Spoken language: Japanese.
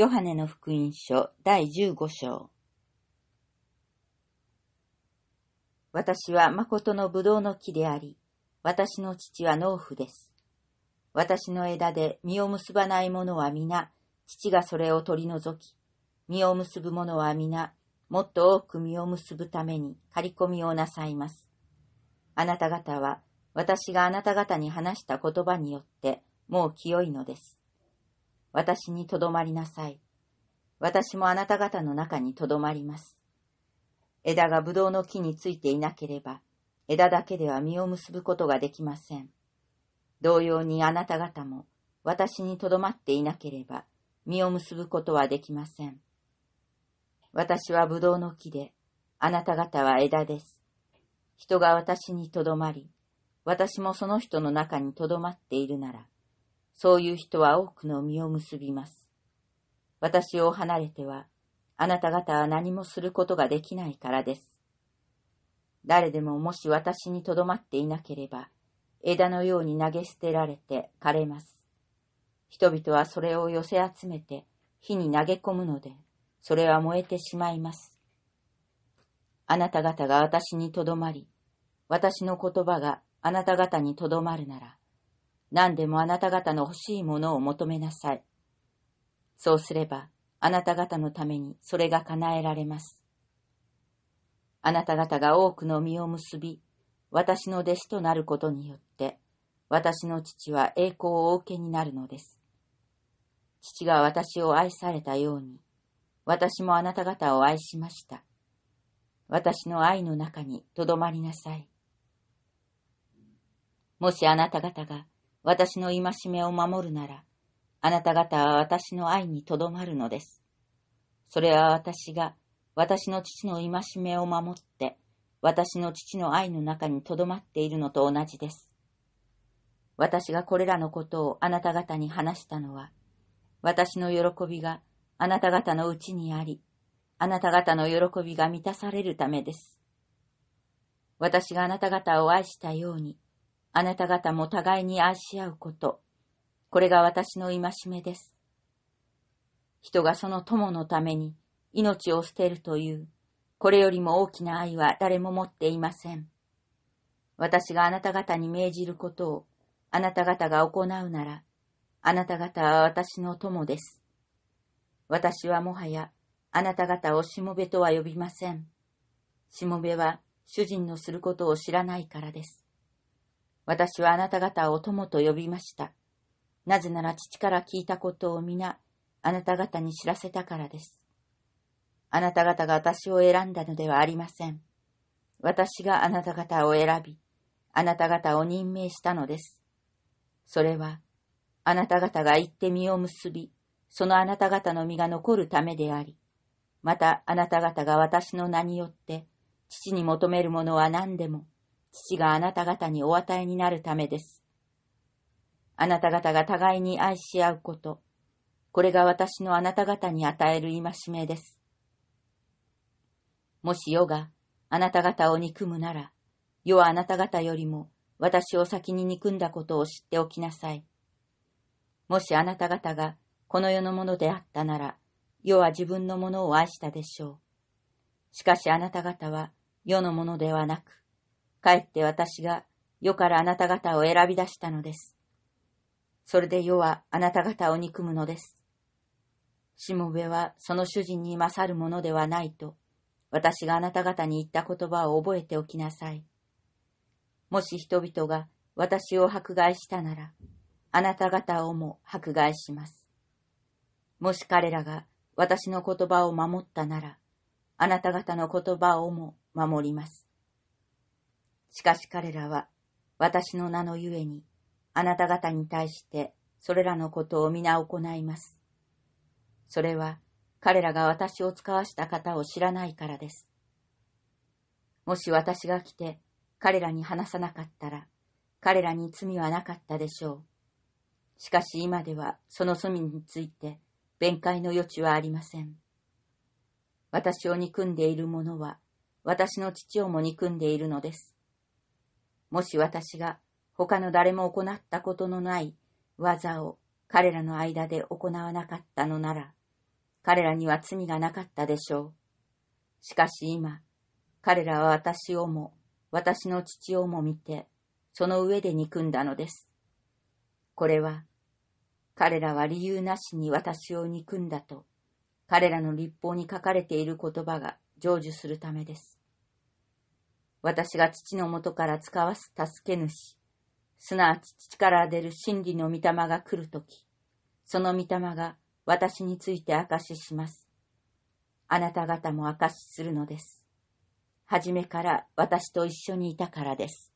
ヨハネの福音書第15章私は誠のぶどうの木であり、私の父は農夫です。私の枝で実を結ばないものは皆、父がそれを取り除き、実を結ぶものは皆、もっと多く実を結ぶために刈り込みをなさいます。あなた方は、私があなた方に話した言葉によって、もう清いのです。私にとどまりなさい。私もあなた方の中にとどまります。枝が葡萄の木についていなければ、枝だけでは実を結ぶことができません。同様にあなた方も、私にとどまっていなければ、実を結ぶことはできません。私は葡萄の木で、あなた方は枝です。人が私にとどまり、私もその人の中にとどまっているなら、そういう人は多くの実を結びます。私を離れては、あなた方は何もすることができないからです。誰でももし私にとどまっていなければ、枝のように投げ捨てられて枯れます。人々はそれを寄せ集めて火に投げ込むので、それは燃えてしまいます。あなた方が私にとどまり、私の言葉があなた方にとどまるなら、何でもあなた方の欲しいものを求めなさい。そうすれば、あなた方のためにそれが叶えられます。あなた方が多くの実を結び、私の弟子となることによって、私の父は栄光をお受けになるのです。父が私を愛されたように、私もあなた方を愛しました。私の愛の中にとどまりなさい。もしあなた方が私の戒めを守るなら、あなた方は私の愛にとどまるのです。それは私が私の父の戒めを守って、私の父の愛の中にとどまっているのと同じです。私がこれらのことをあなた方に話したのは、私の喜びがあなた方のうちにあり、あなた方の喜びが満たされるためです。私があなた方を愛したように、あなた方も互いに愛し合うこと。これが私の戒めです。人がその友のために命を捨てるという、これよりも大きな愛は誰も持っていません。私があなた方に命じることをあなた方が行うなら、あなた方は私の友です。私はもはやあなた方をしもべとは呼びません。しもべは主人のすることを知らないからです。私はあなた方を友と呼びました。なぜなら父から聞いたことを皆、あなた方に知らせたからです。あなた方が私を選んだのではありません。私があなた方を選び、あなた方を任命したのです。それは、あなた方が行って実を結び、そのあなた方の実が残るためであり、またあなた方が私の名によって、父に求めるものは何でも、父があなた方にお与えになるためです。あなた方が互いに愛し合うこと、これが私のあなた方に与える戒めです。もし世があなた方を憎むなら、世はあなた方よりも私を先に憎んだことを知っておきなさい。もしあなた方がこの世のものであったなら、世は自分のものを愛したでしょう。しかしあなた方は世のものではなく、帰って私が世からあなた方を選び出したのです。それで世はあなた方を憎むのです。しもべはその主人に勝るものではないと、私があなた方に言った言葉を覚えておきなさい。もし人々が私を迫害したなら、あなた方をも迫害します。もし彼らが私の言葉を守ったなら、あなた方の言葉をも守ります。しかし彼らは、私の名のゆえに、あなた方に対してそれらのことを皆行います。それは、彼らが私を使わした方を知らないからです。もし私が来て、彼らに話さなかったら、彼らに罪はなかったでしょう。しかし今ではその罪について弁解の余地はありません。私を憎んでいる者は私の父をも憎んでいるのです。もし私が他の誰も行ったことのない技を彼らの間で行わなかったのなら、彼らには罪がなかったでしょう。しかし今、彼らは私をも、私の父をも見て、その上で憎んだのです。これは、彼らは理由なしに私を憎んだと、彼らの立法に書かれている言葉が成就するためです。私が父のもとから使わす助け主、すなわち父から出る真理の御霊が来るとき、その御霊が私について証しします。あなた方も証しするのです。はじめから私と一緒にいたからです。